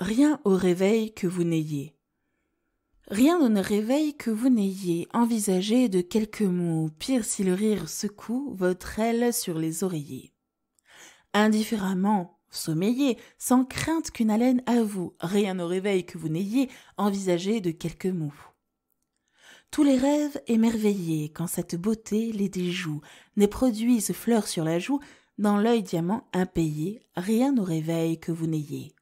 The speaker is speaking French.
rien au réveil que vous n'ayez. Rien ne réveille que vous n'ayez envisagé de quelques mots, pire si le rire secoue votre aile sur les oreillers. Indifféremment, sommeillez, sans crainte qu'une haleine à vous, rien au réveil que vous n'ayez envisagé de quelques mots. Tous les rêves émerveillés, quand cette beauté les déjoue, ne produisent fleurs sur la joue, dans l'œil diamant impayé, rien au réveil que vous n'ayez.